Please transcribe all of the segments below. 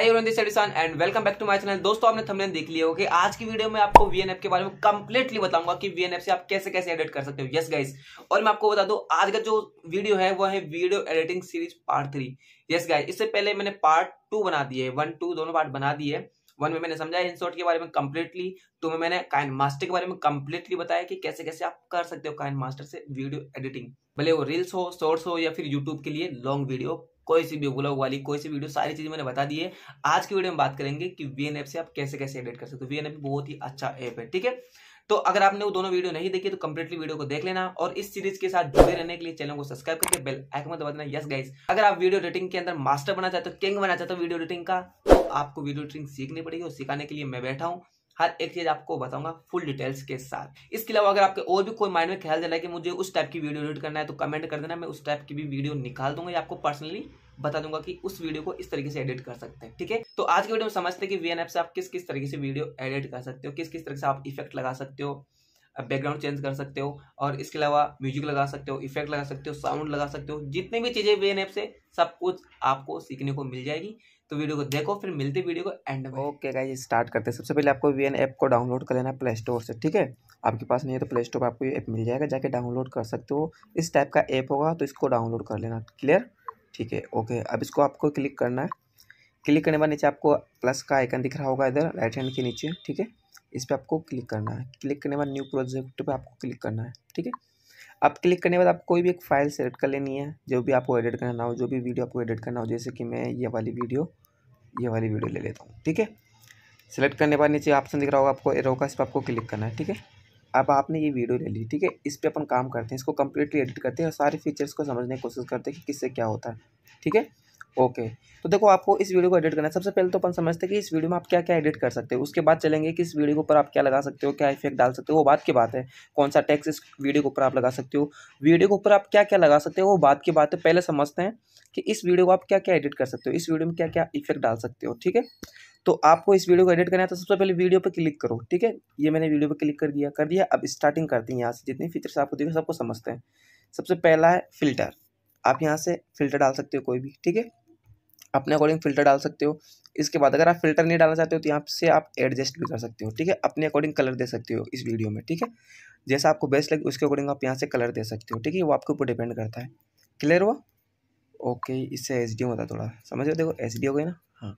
and welcome back to my channel दोस्तों आपने thumbnail देख लिया होगी आज की वीडियो में आपको वीएन के बारे में कंप्लीटली बताऊंगा कि वीएन से आप कैसे कैसे एडिट कर सकते हो यस गाइस और मैं आपको बता दूं आज का जो वीडियो है वो है video editing series part three yes guys इससे पहले मैंने पार्ट टू बना दिए वन टू दोनों पार्ट बना दिए वन में मैंने समझाया इंसर्ट के बारे में कंप्लीटली टू में मैंने काइन मास्टर के बारे में कंप्लीटली बताया कि कैसे कैसे आप कर सकते हो काइन मास्टर से वीडियो एडिटिंग भले वो रील्स हो शॉर्ट्स हो या फिर यूट्यूब के लिए लॉन्ग वीडियो कोई सी भी ब्लॉग वाली कोई सी वीडियो सारी चीज़ मैंने बता दी है आज की वीडियो में बात करेंगे कि वी से आप कैसे कैसे एडिट कर सकते हो वी बहुत ही अच्छा ऐप है ठीक है तो अगर आपने वो दोनों वीडियो नहीं देखी तो कंप्लीटली वीडियो को देख लेना और इस सीरीज के साथ जुड़े रहने के लिए चैनल को सब्सक्राइब करके बेल आइकन दबा देना यस गाइस अगर आप वीडियो एडिटिंग के अंदर मास्टर बनना चाहते हो किंग बनना चाहते हो वीडियो एडिटिंग का तो आपको वीडियो एडिटिंग सीखनी पड़ेगी और सिखाने के लिए मैं बैठा हूँ हर एक चीज आपको बताऊंगा फुल डिटेल्स के साथ इसके अलावा अगर आपके और भी कोई माइंड में ख्याल देना है कि मुझे उस टाइप की वीडियो एडिट करना है तो कमेंट कर देना मैं उस टाइप की भी वीडियो निकाल दूंगा या आपको पर्सनली बता दूंगा कि उस वीडियो को इस तरीके से एडिट कर सकते हैं ठीक है तो आज की वीडियो में समझते हैं कि वी से आप किस किस तरीके से वीडियो एडिट कर सकते हो किस किस तरीके से आप इफेक्ट लगा सकते हो बैकग्राउंड चेंज कर सकते हो और इसके अलावा म्यूजिक लगा सकते हो इफेक्ट लगा सकते हो साउंड लगा सकते हो जितनी भी चीज़ें वी से सब कुछ आपको सीखने को मिल जाएगी तो वीडियो को देखो फिर मिलते वीडियो को एंड में ओके गाइस स्टार्ट करते हैं सबसे पहले आपको वी ऐप को डाउनलोड कर लेना प्ले स्टोर से ठीक है आपके पास नहीं है तो प्ले स्टोर पर आपको ये ऐप मिल जाएगा जाके डाउनलोड कर सकते हो इस टाइप का ऐप होगा तो इसको डाउनलोड कर लेना क्लियर ठीक है ओके अब इसको आपको क्लिक करना है क्लिक करने के बाद नीचे आपको प्लस का आइकन दिख रहा होगा इधर राइट हैंड के नीचे ठीक है इस पर आपको क्लिक करना है क्लिक करने के बाद न्यू प्रोजेक्ट पर आपको क्लिक करना है ठीक है अब क्लिक करने के बाद आप कोई भी एक फ़ाइल सेलेक्ट कर लेनी है जो भी आपको एडिट करना हो जो भी वीडियो आपको एडिट करना हो जैसे कि मैं ये वाली वीडियो ये वाली वीडियो ले लेता हूँ ठीक है सेलेक्ट करने के बाद नीचे ऑप्शन दिख रहा होगा आपको एरो का इस पर आपको क्लिक करना है ठीक है अब आपने ये वीडियो ले ली ठीक है इस पर अपन काम करते हैं इसको कम्प्लीटली एडिट करते हैं और सारे फीचर्स को समझने की कोशिश करते हैं कि किससे क्या होता है ठीक है ओके तो देखो आपको इस वीडियो को एडिट करना है सबसे पहले तो अपन समझते हैं कि इस वीडियो में आप क्या क्या एडिट कर सकते हो उसके बाद चलेंगे कि इस वीडियो के ऊपर आप क्या लगा सकते हो क्या इफेक्ट डाल सकते हो वो बात की बात है कौन सा टैक्स इस वीडियो के ऊपर आप लगा सकते हो वीडियो के ऊपर आप क्या क्या लगा सकते हो वो बात की बात है पहले समझते हैं कि इस वीडियो को आप क्या क्या एडिट कर सकते हो इस वीडियो में क्या क्या इफेक्ट डाल सकते हो ठीक है तो आपको इस वीडियो को एडिट करना है तो सबसे पहले वीडियो पर क्लिक करो ठीक है ये मैंने वीडियो पर क्लिक कर दिया कर दिया अब स्टार्टिंग करते हैं यहाँ से जितनी फीचर्स आपको देखो सबको समझते हैं सबसे पहला है फिल्टर आप यहाँ से फिल्टर डाल सकते हो कोई भी ठीक है अपने अकॉर्डिंग फिल्टर डाल सकते हो इसके बाद अगर आप फिल्टर नहीं डालना चाहते हो तो यहाँ से आप एडजस्ट भी कर सकते हो ठीक है अपने अकॉर्डिंग कलर दे सकते हो इस वीडियो में ठीक है जैसा आपको बेस्ट लगे उसके अकॉर्डिंग आप यहाँ से कलर दे सकते हो ठीक है वो आपके ऊपर डिपेंड करता है क्लियर हुआ ओके इससे एच डी होता थोड़ा समझ रहे देखो एच डी हो गई ना हाँ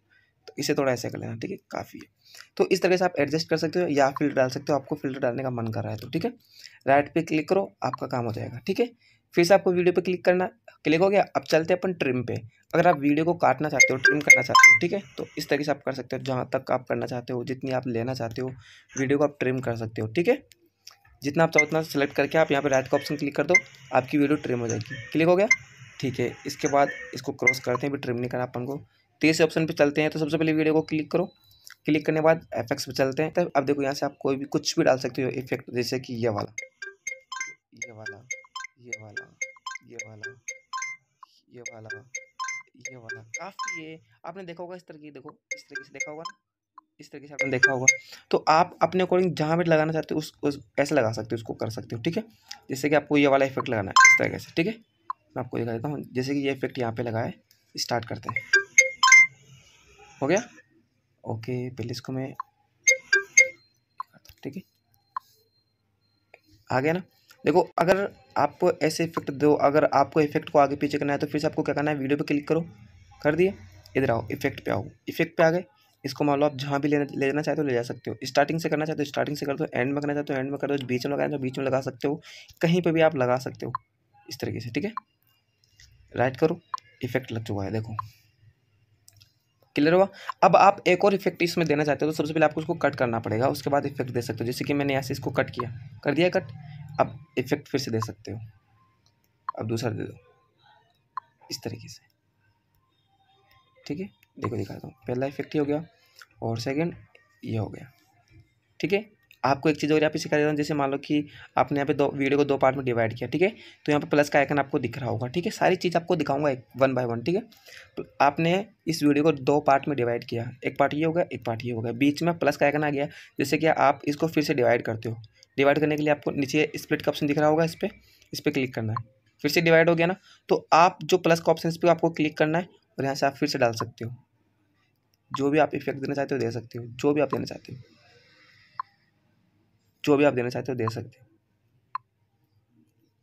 तो इसे थोड़ा ऐसा कर लेना ठीक है काफ़ी है तो इस तरह से आप एडजस्ट कर सकते हो या फिल्टर डाल सकते हो आपको फिल्टर डालने का मन कर रहा है तो ठीक है राइट पे क्लिक करो आपका काम हो जाएगा ठीक है फिर से आपको वीडियो पे क्लिक करना क्लिक हो गया अब चलते हैं अपन ट्रिम पे अगर आप वीडियो को काटना चाहते हो ट्रिम करना चाहते हो ठीक है तो इस तरीके से आप कर सकते हो जहाँ तक आप करना चाहते हो जितनी आप लेना चाहते हो वीडियो को आप ट्रिम कर सकते हो ठीक है जितना आप चाहो उतना सेलेक्ट करके आप यहाँ पर राइट का ऑप्शन क्लिक कर दो आपकी वीडियो ट्रिम हो जाएगी क्लिक हो गया ठीक है इसके बाद इसको क्रॉस करते हैं भी ट्रिम नहीं करना अपन को तीसरे ऑप्शन पर चलते हैं तो सबसे पहले वीडियो को क्लिक करो क्लिक करने के बाद एफेक्ट्स पे चलते हैं तब तो अब देखो यहाँ से आप कोई भी कुछ भी डाल सकते हो इफेक्ट जैसे कि ये वाला ये वाला ये वाला ये वाला ये वाला ये वाला काफ़ी ये आपने देखा होगा इस तरीके देखो इस तरीके से देखा होगा ना इस तरीके से आपने देखा होगा तो आप अपने अकॉर्डिंग जहाँ भी लगाना चाहते हो उस उस ऐसे लगा सकते हो उसको कर सकते हो ठीक है जैसे कि आपको ये वाला इफेक्ट लगाना है इस तरीके से ठीक है मैं आपको दिखा देता हूँ जैसे कि ये इफेक्ट यहाँ पे लगाए स्टार्ट करते हैं हो गया ओके पहले इसको मैं ठीक है आ गया ना देखो अगर आपको ऐसे इफेक्ट दो अगर आपको इफेक्ट को आगे पीछे करना है तो फिर से आपको क्या करना है वीडियो पे क्लिक करो कर दिए इधर आओ इफेक्ट पे आओ इफेक्ट पे आ गए इसको मान लो आप जहाँ भी लेना ले जाना चाहते हो तो ले जा सकते हो स्टार्टिंग से करना चाहते हो स्टार्टिंग से कर दो एंड में करना चाहते हो तो एंड में कर दो बीच में लगाना चाहते तो बीच में लगा सकते हो कहीं पर भी आप लगा सकते हो इस तरीके से ठीक है राइट करो इफेक्ट लग चुका है देखो क्लियर हुआ अब आप एक और इफेक्ट इसमें देना चाहते हो तो सबसे पहले आपको उसको कट करना पड़ेगा उसके बाद इफेक्ट दे सकते हो जैसे कि मैंने यहाँ से इसको कट किया कर दिया कट अब इफ़ेक्ट फिर से दे सकते हो अब दूसरा दे दो इस तरीके से ठीक है देखो दिखाता हूँ पहला इफेक्ट ही हो गया और सेकंड ये हो गया ठीक है आपको एक चीज़ और यहाँ पे सिखा देता हूँ जैसे मान लो कि आपने यहाँ पे दो वीडियो को दो पार्ट में डिवाइड किया ठीक है तो यहाँ पे प्लस का आइकन आपको दिख रहा होगा ठीक है सारी चीज़ आपको दिखाऊंगा एक वन बाय वन ठीक है तो आपने इस वीडियो को दो पार्ट में डिवाइड किया एक पार्ट ये होगा एक पार्ट ये होगा बीच में प्लस का आइकन आ गया जैसे कि आप इसको फिर से डिवाइड करते हो डिवाइड करने के लिए आपको नीचे स्प्लिट का ऑप्शन दिख रहा होगा इस पर इस पर क्लिक करना है फिर से डिवाइड हो गया ना तो आप जो प्लस का ऑप्शन इस पर आपको क्लिक करना है और यहाँ से आप फिर से डाल सकते हो जो भी आप इफेक्ट देना चाहते हो दे सकते हो जो भी आप देना चाहते हो जो भी आप देना चाहते हो दे सकते हो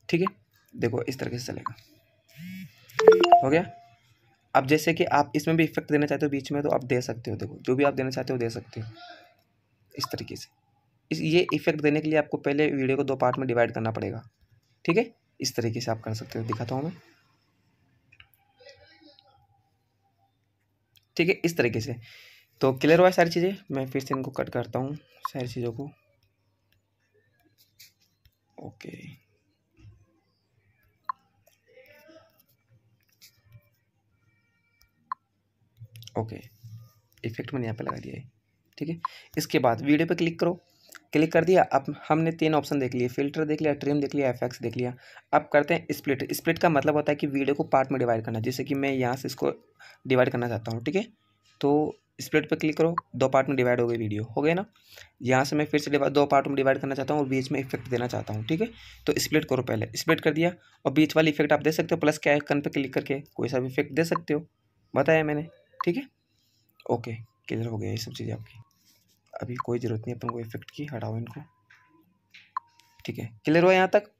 ठीक है देखो इस तरीके से चलेगा हो गया अब जैसे कि आप इसमें भी इफेक्ट देना चाहते हो बीच में तो आप दे सकते हो देखो जो भी आप देना चाहते हो दे सकते हो इस तरीके से इस ये इफेक्ट देने के लिए आपको पहले वीडियो को दो पार्ट में डिवाइड करना पड़ेगा ठीक है इस तरीके से आप कर सकते हो दिखाता हूँ मैं ठीक है इस तरीके से तो क्लियर हुआ है सारी चीज़ें मैं फिर से इनको कट करता हूँ सारी चीज़ों को ओके ओके इफेक्ट मैंने यहाँ पे लगा दिया है ठीक है इसके बाद वीडियो पे क्लिक करो क्लिक कर दिया अब हमने तीन ऑप्शन देख लिए फिल्टर देख लिया ट्रिम देख लिया एफेक्स देख लिया अब करते हैं स्प्लिट स्प्लिट का मतलब होता है कि वीडियो को पार्ट में डिवाइड करना जैसे कि मैं यहाँ से इसको डिवाइड करना चाहता हूँ ठीक है तो स्प्लिट पर क्लिक करो दो पार्ट में डिवाइड हो गई वीडियो हो गए ना यहाँ से मैं फिर से दो पार्ट में डिवाइड करना चाहता हूँ और बीच में इफेक्ट देना चाहता हूँ ठीक है तो स्प्लिट करो पहले स्प्लिट कर दिया और बीच वाली इफेक्ट आप दे सकते हो प्लस के आइकन पर क्लिक करके कोई सा भी इफेक्ट दे सकते हो बताया मैंने ठीक है ओके क्लियर हो गया ये सब चीज़ें आपकी अभी कोई ज़रूरत नहीं अपन को इफेक्ट की हटाओ इनको ठीक है क्लियर हुआ यहाँ तक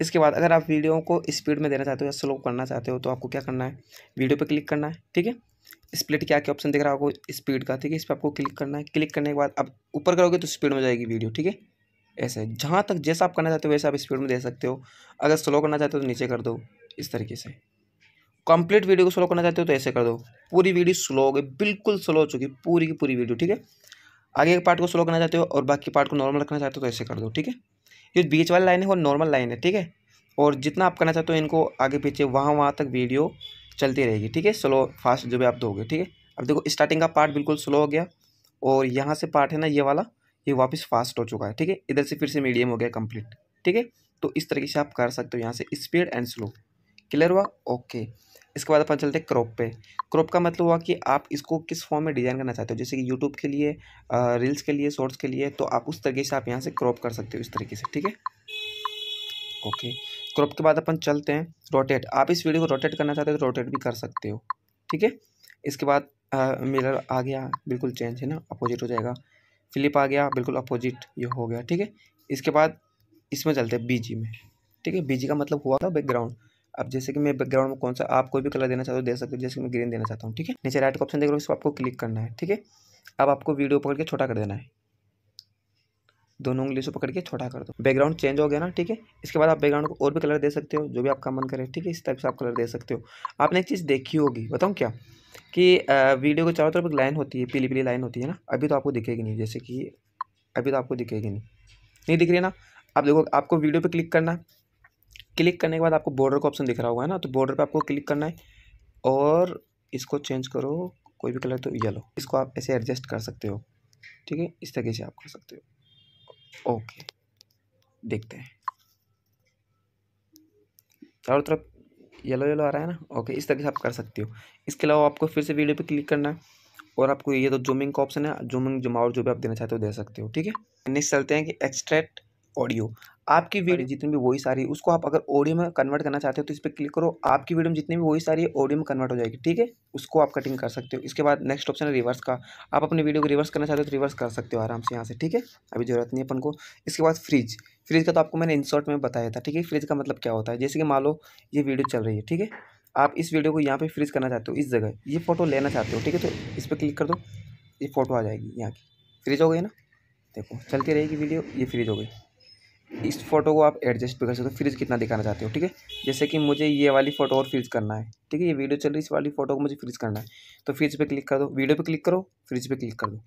इसके बाद अगर आप वीडियो को स्पीड में देना चाहते हो या स्लो करना चाहते हो तो आपको क्या करना है वीडियो पे क्लिक करना है ठीक है स्प्लिट क्या क्या ऑप्शन दिख रहा होगा स्पीड का ठीक है इस पर आपको क्लिक करना है क्लिक करने के बाद आप ऊपर करोगे तो स्पीड में जाएगी वीडियो ठीक है ऐसे जहाँ तक जैसा आप करना चाहते हो वैसे आप स्पीड में दे सकते हो अगर स्लो करना चाहते हो तो नीचे कर दो इस तरीके से कंप्लीट वीडियो को स्लो करना चाहते हो तो ऐसे कर दो पूरी वीडियो स्लो हो गई बिल्कुल स्लो हो चुकी पूरी की पूरी वीडियो ठीक है आगे के पार्ट को स्लो करना चाहते हो और बाकी पार्ट को नॉर्मल रखना चाहते हो तो ऐसे कर दो ठीक है ये बीच वाली लाइन है वो नॉर्मल लाइन है ठीक है और जितना आप करना चाहते हो इनको आगे पीछे वहाँ वहाँ तक वीडियो चलती रहेगी ठीक है स्लो फास्ट जो भी आप दोगे ठीक है अब देखो स्टार्टिंग का पार्ट बिल्कुल स्लो हो गया और यहाँ से पार्ट है ना ये वाला ये वापस फास्ट हो चुका है ठीक है इधर से फिर से मीडियम हो गया कंप्लीट ठीक है तो इस तरीके से आप कर सकते हो यहाँ से स्पीड एंड स्लो क्लियर हुआ ओके इसके बाद अपन चलते हैं क्रॉप पे क्रॉप का मतलब हुआ कि आप इसको किस फॉर्म में डिज़ाइन करना चाहते हो जैसे कि यूट्यूब के लिए रील्स के लिए शॉर्ट्स के लिए तो आप उस तरीके से आप यहाँ से क्रॉप कर सकते हो इस तरीके से ठीक है ओके क्रॉप के बाद अपन चलते हैं रोटेट आप इस वीडियो को रोटेट करना चाहते हो तो रोटेट भी कर सकते हो ठीक है इसके बाद मिरर आ गया बिल्कुल चेंज है ना अपोजिट हो जाएगा फ्लिप आ गया बिल्कुल अपोजिट ये हो गया ठीक है इसके बाद इसमें चलते हैं बीजी में ठीक है बीजी का मतलब हुआ था बैकग्राउंड अब जैसे कि मैं बैकग्राउंड में कौन सा आप कोई भी कलर देना चाहते हो तो दे सकते हो जैसे मैं ग्रीन देना चाहता हूँ ठीक है नीचे राइट का ऑप्शन देख रहे हो आपको क्लिक करना है ठीक है अब आपको वीडियो पकड़ के छोटा कर देना है दोनों उंगली से पकड़ के छोटा कर दो बैकग्राउंड चेंज हो गया ना ठीक है इसके बाद आप बैकग्राउंड को और भी कलर दे सकते हो जो भी आपका मन करे ठीक है इस टाइप से आप कलर दे सकते हो आपने एक चीज़ देखी होगी बताऊँ क्या कि वीडियो के चारों तरफ एक लाइन होती है पीली पीली लाइन होती है ना अभी तो आपको दिखेगी नहीं जैसे कि अभी तो आपको दिखेगी नहीं नहीं दिख रही है ना आप देखो आपको वीडियो पर क्लिक करना क्लिक करने के बाद आपको बॉर्डर का ऑप्शन दिख रहा होगा ना तो बॉर्डर पर आपको क्लिक करना है और इसको चेंज करो कोई भी कलर तो येलो इसको आप ऐसे एडजस्ट कर सकते हो ठीक है इस तरीके से आप कर सकते हो ओके देखते हैं चारों तरफ येलो येलो आ रहा है ना ओके इस तरीके से आप कर सकते हो इसके अलावा आपको फिर से वीडियो पर क्लिक करना है और आपको ये तो जूमिंग का ऑप्शन है जूमिंग जुमावर जो भी आप देना चाहते हो दे सकते हो ठीक है नेक्स्ट चलते हैं कि एक्सट्रैक्ट ऑडियो आपकी हाँ वीडियो जितनी भी वॉइस आ रही है उसको आप अगर ऑडियो में कन्वर्ट करना चाहते हो तो इस पर क्लिक करो आपकी वीडियो में जितनी भी वॉइस आ रही है ऑडियो में कन्वर्ट हो जाएगी ठीक है उसको आप कटिंग कर सकते हो इसके बाद नेक्स्ट ऑप्शन है रिवर्स का आप अपनी वीडियो को रिवर्स करना चाहते हो तो रिवर्स कर सकते हो आराम से यहाँ से ठीक है अभी ज़रूरत नहीं है अपन को इसके बाद फ्रिज फ्रिज का तो आपको मैंने इंसर्ट में बताया था ठीक है फ्रिज का मतलब क्या होता है जैसे कि मान लो ये वीडियो चल रही है ठीक है आप इस वीडियो को यहाँ पर फ्रिज करना चाहते हो इस जगह ये फ़ोटो लेना चाहते हो ठीक है तो इस पर क्लिक कर दो ये फ़ोटो आ जाएगी यहाँ की फ्रिज हो गई ना देखो चलती रहेगी वीडियो ये फ्रिज हो गई इस फोटो को आप एडजस्ट भी कर सकते हो फ्रिज कितना दिखाना चाहते हो ठीक है जैसे कि मुझे ये वाली फोटो और फ्रिज करना है ठीक है ये वीडियो चल रही इस वाली फोटो को मुझे फ्रिज करना है तो फ्रिज पे क्लिक कर दो वीडियो पे क्लिक करो फ्रिज पे क्लिक कर दो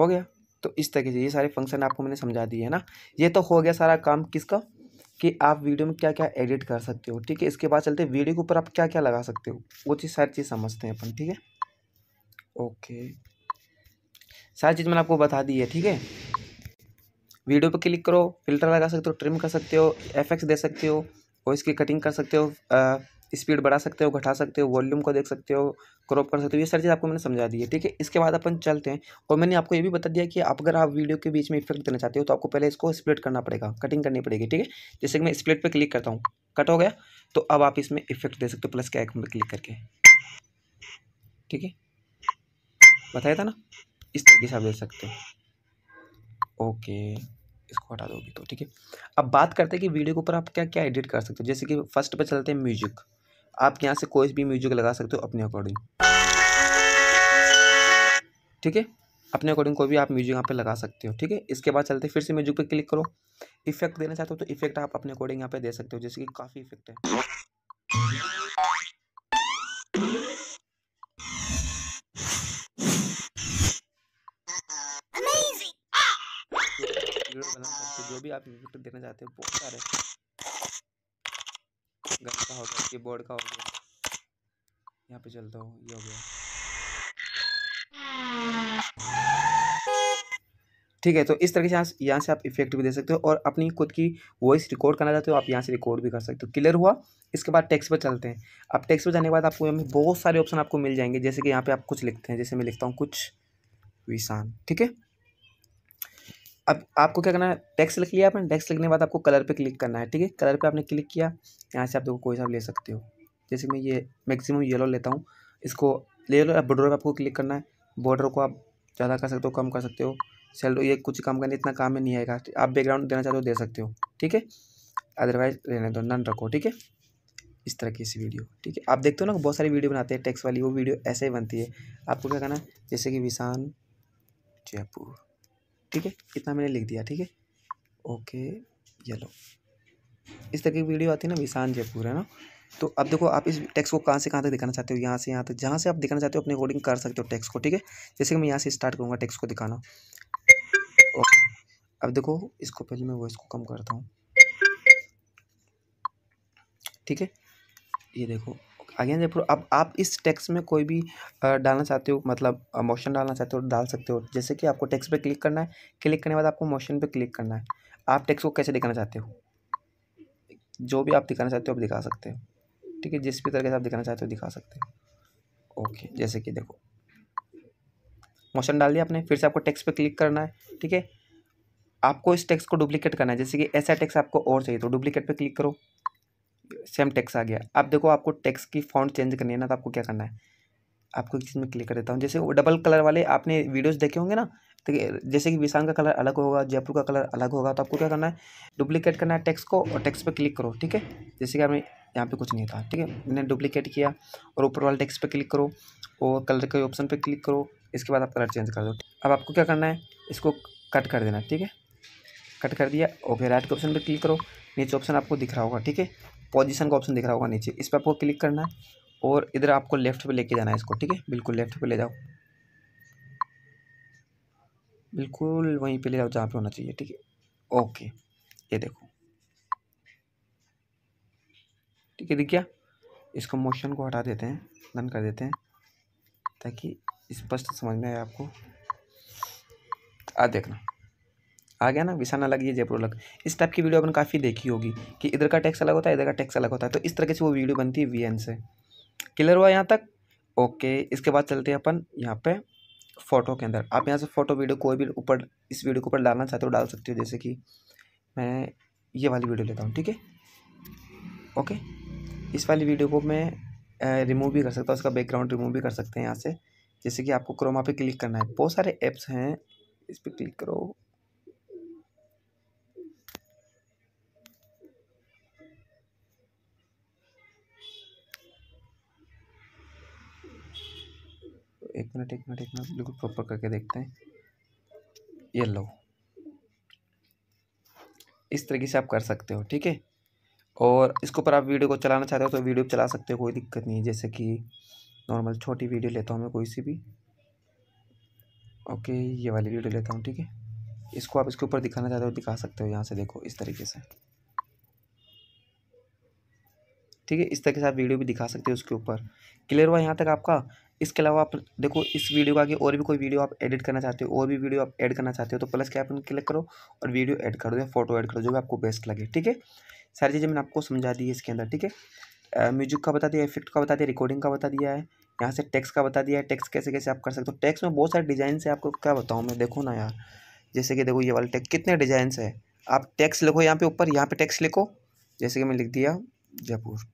हो गया तो इस तरीके से ये सारे फंक्शन आपको मैंने समझा दिए है ना ये तो हो गया सारा काम किसका कि आप वीडियो में क्या क्या एडिट कर सकते हो ठीक है इसके बाद चलते वीडियो के ऊपर आप क्या क्या लगा सकते हो वो चीज़ सारी चीज़ समझते हैं अपन ठीक है ओके सारी चीज़ मैंने आपको बता दी है ठीक है वीडियो पर क्लिक करो फिल्टर लगा सकते हो ट्रिम कर सकते हो एफेक्ट्स दे सकते हो और इसकी कटिंग कर सकते हो स्पीड बढ़ा सकते हो घटा सकते हो वॉल्यूम को देख सकते हो क्रॉप कर सकते हो ये सारी चीज़ आपको मैंने समझा दी है ठीक है इसके बाद अपन चलते हैं और मैंने आपको ये भी बता दिया कि आप अगर आप वीडियो के बीच में इफेक्ट देना चाहते हो तो आपको पहले इसको स्प्लिट करना पड़ेगा कटिंग करनी पड़ेगी ठीक है जैसे कि मैं स्प्लिट पर क्लिक करता हूँ कट हो गया तो अब आप इसमें इफेक्ट दे सकते हो प्लस के आइकन पर क्लिक करके ठीक है बताया था ना इस तरीके से आप दे सकते हो ओके इसको हटा दोगी तो ठीक है अब बात करते हैं कि वीडियो के ऊपर आप क्या क्या एडिट कर सकते हो जैसे कि फर्स्ट पर चलते हैं म्यूजिक आप यहाँ से कोई भी म्यूजिक लगा सकते हो अपने अकॉर्डिंग ठीक है अपने अकॉर्डिंग कोई भी आप म्यूजिक यहाँ पे लगा सकते हो ठीक है इसके बाद चलते फिर से म्यूजिक पे क्लिक करो इफेक्ट देना चाहते हो तो इफेक्ट आप अपने अकॉर्डिंग यहाँ पे दे सकते हो जैसे कि काफ़ी इफेक्ट है भी आप यूट्यूब देखना चाहते हो बहुत सारे गन का हो गया कीबोर्ड का हो गया यहाँ पे चलता हूँ ये हो गया ठीक है तो इस तरह से यहाँ यहाँ से आप इफेक्ट भी दे सकते हो और अपनी खुद की वॉइस रिकॉर्ड करना चाहते हो आप यहाँ से रिकॉर्ड भी कर सकते हो क्लियर हुआ इसके बाद टेक्स्ट पर चलते हैं अब टेक्स्ट पर जाने के बाद आपको यहाँ बहुत सारे ऑप्शन आपको मिल जाएंगे जैसे कि यहाँ पे आप कुछ लिखते हैं जैसे मैं लिखता हूँ कुछ विशान ठीक है अब आपको क्या करना है टेक्स्ट लिख लिया आपने टेक्स्ट लिखने के बाद आपको कलर पे क्लिक करना है ठीक है कलर पे आपने क्लिक किया यहाँ से आप देखो कोई सा ले सकते हो जैसे मैं ये मैक्सिमम येलो लेता हूँ इसको ले लो बॉर्डर पर आपको क्लिक करना है बॉर्डर को आप ज़्यादा कर सकते हो कम कर सकते हो सेलो ये कुछ काम करने इतना काम में नहीं आएगा आप बैकग्राउंड देना चाहते हो तो दे सकते हो ठीक है अदरवाइज रहने दो नन रखो ठीक है इस तरह की इस वीडियो ठीक है आप देखते हो ना बहुत सारी वीडियो बनाते हैं टेक्स वाली वो वीडियो ऐसे ही बनती है आपको क्या करना है जैसे कि विशान जयपुर ठीक है इतना मैंने लिख दिया ठीक है ओके चलो इस तरह की वीडियो आती है ना विशान जयपुर है ना तो अब देखो आप इस टेक्स्ट को कहाँ से कहाँ तक दिखाना चाहते हो यहाँ से यहाँ तक जहाँ से आप दिखाना चाहते हो अपने अकॉर्डिंग कर सकते हो टेक्स्ट को ठीक है जैसे कि मैं यहाँ से स्टार्ट करूँगा टैक्स को दिखाना ओके अब देखो इसको पहले मैं वॉइस को कम करता हूँ ठीक है ये देखो अगेन जयपुर अब आप इस टैक्स में कोई भी डालना चाहते हो मतलब मोशन डालना चाहते हो तो डाल सकते हो जैसे कि आपको टैक्स पर क्लिक करना है क्लिक करने के बाद आपको मोशन पर क्लिक करना है आप टैक्स को कैसे दिखाना चाहते हो जो भी आप दिखाना चाहते हो आप दिखा सकते हो ठीक है जिस भी तरीके से आप दिखाना चाहते हो दिखा सकते हो ओके जैसे कि देखो मोशन डाल दिया आपने फिर से आपको टैक्स पे क्लिक करना है ठीक है आपको इस टैक्स को डुप्लीकेट करना है जैसे कि ऐसा टैक्स आपको और चाहिए तो डुप्लीकेट पर क्लिक करो सेम टैक्स आ गया अब देखो आपको टैक्स की फॉन्ट चेंज करनी है ना तो आपको क्या करना है आपको एक चीज़ में क्लिक कर देता हूँ जैसे वो डबल कलर वाले आपने वीडियोस देखे होंगे ना तो जैसे कि विशांग का कलर अलग होगा जयपुर का कलर अलग होगा तो आपको क्या करना है डुप्लीकेट करना है टैक्स को और टैक्स पर क्लिक करो ठीक है जैसे कि आपने यहाँ पे कुछ नहीं था ठीक है मैंने डुप्लीकेट किया और ऊपर वाले टैक्स पर क्लिक करो और कलर के ऑप्शन पर क्लिक करो इसके बाद आप कलर चेंज कर दो अब आपको क्या करना है इसको कट कर देना ठीक है कट कर दिया ओके राइट के ऑप्शन पर क्लिक करो नीचे ऑप्शन आपको दिख रहा होगा ठीक है पोजीशन का ऑप्शन दिख रहा होगा नीचे इस पर आपको क्लिक करना है और इधर आपको लेफ्ट पे लेके जाना है इसको ठीक है बिल्कुल लेफ्ट पे ले जाओ बिल्कुल वहीं पे ले जाओ जहाँ पे होना चाहिए ठीक है ओके ये देखो ठीक है देखिए इसको मोशन को हटा देते हैं डन कर देते हैं ताकि स्पष्ट समझ में आए आपको आ देखना आ गया ना विशाना अलग ये जयपुर अलग इस टाइप की वीडियो अपन काफ़ी देखी होगी कि इधर का टैक्स अलग होता है इधर का टैक्स अलग होता है तो इस तरीके से वो वीडियो बनती है वी से क्लियर हुआ यहाँ तक ओके इसके बाद चलते हैं अपन यहाँ पर फ़ोटो के अंदर आप यहाँ से फ़ोटो वीडियो कोई भी ऊपर इस वीडियो के ऊपर डालना चाहते हो डाल सकते हो जैसे कि मैं ये वाली वीडियो लेता हूँ ठीक है ओके इस वाली वीडियो को मैं रिमूव भी कर सकता हूँ उसका बैकग्राउंड रिमूव भी कर सकते हैं यहाँ से जैसे कि आपको क्रोमा पे क्लिक करना है बहुत सारे ऐप्स हैं इस पर क्लिक करो एक मिनट एक मिनट एक मिनट बिल्कुल प्रॉपर करके देखते हैं ये लो इस तरीके से आप कर सकते हो ठीक है और इसके ऊपर आप वीडियो को चलाना चाहते हो तो वीडियो चला सकते हो कोई दिक्कत नहीं जैसे कि नॉर्मल छोटी वीडियो लेता हूँ मैं कोई सी भी ओके ये वाली वीडियो लेता हूँ ठीक है इसको आप इसके ऊपर दिखाना चाहते हो तो दिखा सकते हो यहाँ से देखो इस तरीके से ठीक है इस तरीके से आप वीडियो भी दिखा सकते हो उसके ऊपर क्लियर हुआ यहाँ तक आपका इसके अलावा आप देखो इस वीडियो का आगे और भी कोई वीडियो आप एडिट करना चाहते हो और भी वीडियो आप ऐड करना चाहते हो तो प्लस के आइकन क्लिक करो और वीडियो ऐड कर दो या फोटो ऐड करो जो भी आपको बेस्ट लगे ठीक है सारी चीज़ें मैंने आपको समझा दी है इसके अंदर ठीक है म्यूजिक का बता दिया इफेक्ट का बता दिया रिकॉर्डिंग का बता दिया है यहाँ से टैक्स का बता दिया है टैक्स कैसे कैसे आप कर सकते हो टैक्स में बहुत सारे डिज़ाइन है आपको क्या बताऊँ मैं देखो ना यार जैसे कि देखो ये वाले टेक्स कितने डिज़ाइन है आप टैक्स लिखो यहाँ पे ऊपर यहाँ पे टैक्स लिखो जैसे कि मैं लिख दिया जयपुर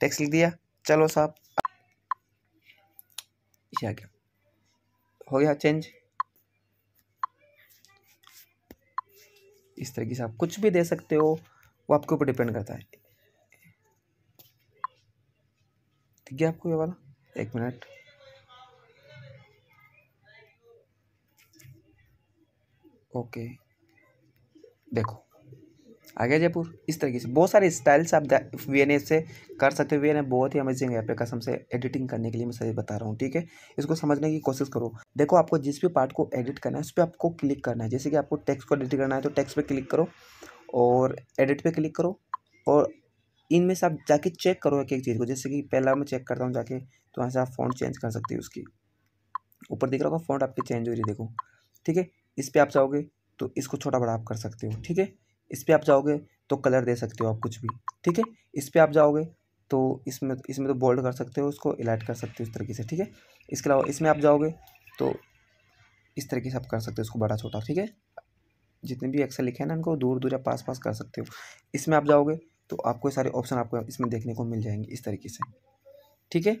टैक्स लिख दिया चलो साहब ये आ गया हो गया चेंज इस तरीके से आप कुछ भी दे सकते हो वो आपके ऊपर डिपेंड करता है ठीक है आपको ये वाला एक मिनट ओके देखो आ गया जयपुर इस तरीके से बहुत सारे स्टाइल्स आप वी से कर सकते हो वी बहुत ही अमेजिंग ऐप है कसम से एडिटिंग करने के लिए मैं सही बता रहा हूँ ठीक है इसको समझने की कोशिश करो देखो आपको जिस भी पार्ट को एडिट करना है उस पर आपको क्लिक करना है जैसे कि आपको टेक्स्ट को एडिट करना है तो टेक्स्ट पर क्लिक करो और एडिट पर क्लिक करो और इनमें से आप जाके चेक करो एक एक चीज़ को जैसे कि पहला मैं चेक करता हूँ जाके तो वहाँ से आप फ़ोन चेंज कर सकते हो उसकी ऊपर दिख रहा होगा फोन आपकी चेंज हो रही है देखो ठीक है इस पर आप जाओगे तो इसको छोटा बड़ा आप कर सकते हो ठीक है इस पर आप जाओगे तो कलर दे सकते हो आप कुछ भी ठीक है इस पर आप जाओगे तो इसमें इसमें तो बोल्ड कर सकते हो उसको इलाइट कर सकते हो इस तरीके से ठीक है इसके अलावा इसमें आप जाओगे तो इस तरीके से आप कर सकते हो इसको बड़ा छोटा ठीक है जितने भी अक्सर लिखे हैं ना उनको दूर दूर या पास पास कर सकते हो इसमें आप जाओगे तो आपको सारे ऑप्शन आपको इसमें देखने को मिल जाएंगे इस तरीके से ठीक है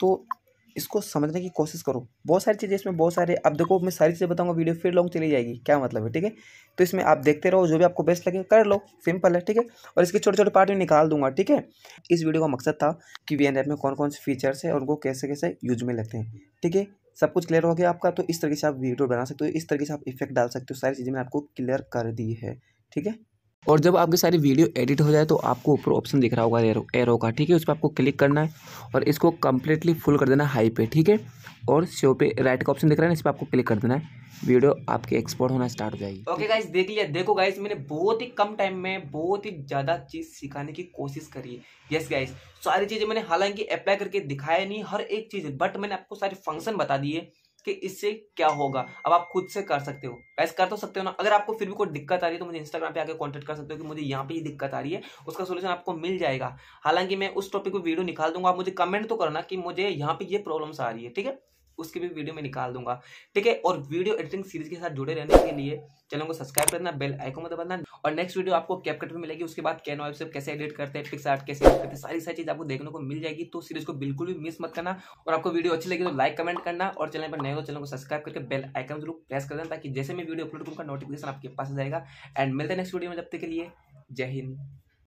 तो इसको समझने की कोशिश करो बहुत सारी चीज़ें इसमें बहुत सारे अब देखो मैं सारी चीज़ें बताऊंगा वीडियो फिर लॉन्ग चली जाएगी क्या मतलब है ठीक है तो इसमें आप देखते रहो जो भी आपको बेस्ट लगे कर लो सिंपल है ठीक है और इसके छोटे छोटे पार्ट भी निकाल दूंगा ठीक है इस वीडियो का मकसद था कि वी ऐप में कौन कौन से फीचर्स है और उनको कैसे कैसे यूज में लेते हैं ठीक है सब कुछ क्लियर हो गया आपका तो इस तरीके से आप वीडियो बना सकते हो इस तरीके से आप इफेक्ट डाल सकते हो सारी चीज़ें मैंने आपको क्लियर कर दी है ठीक है और जब आपकी सारी वीडियो एडिट हो जाए तो आपको ऊपर ऑप्शन दिख रहा होगा एरो एरो का ठीक है उस पर आपको क्लिक करना है और इसको कम्प्लीटली फुल कर देना हाई पे ठीक है और शो पे राइट का ऑप्शन दिख रहा है ना इस पर आपको क्लिक कर देना है वीडियो आपके एक्सपोर्ट होना स्टार्ट हो जाएगी ओके गाइस देख लिया देखो गाइस मैंने बहुत ही कम टाइम में बहुत ही ज़्यादा चीज़ सिखाने की कोशिश करी है यस गाइस सारी चीज़ें मैंने हालांकि अप्लाई करके दिखाया नहीं हर एक चीज़ बट मैंने आपको सारे फंक्शन बता दिए कि इससे क्या होगा अब आप खुद से कर सकते हो ऐसे कर तो सकते हो ना अगर आपको फिर भी कोई दिक्कत आ रही है तो मुझे इंस्टाग्राम पे आके कांटेक्ट कर सकते हो कि मुझे यहाँ पे ये दिक्कत आ रही है उसका सोल्यूशन आपको मिल जाएगा हालांकि मैं उस टॉपिक पर वीडियो निकाल दूंगा आप मुझे कमेंट तो करना कि मुझे यहाँ पे ये प्रॉब्लम्स आ रही है ठीक है उसकी भी वीडियो मैं निकाल दूंगा ठीक है और वीडियो एडिटिंग सीरीज के साथ जुड़े रहने के लिए चैनल को सब्सक्राइब करना बेल आइकन को दबाना और नेक्स्ट वीडियो आपको कैपकट में मिलेगी उसके बाद कैन से कैसे एडिट करते हैं पिक्स आर्ट कैसे एडिट करते हैं सारी सारी चीज आपको देखने को मिल जाएगी तो सीरीज को बिल्कुल भी मिस मत करना और आपको वीडियो अच्छी लगी तो लाइक कमेंट करना और चैनल पर नए हो तो चैनल को सब्सक्राइब करके बेल आइकन जरूर प्रेस कर देना ताकि जैसे मैं वीडियो अपलोड करूँगा नोटिफिकेशन आपके पास जाएगा एंड मिलते हैं नेक्स्ट वीडियो में जब तक के लिए जय हिंद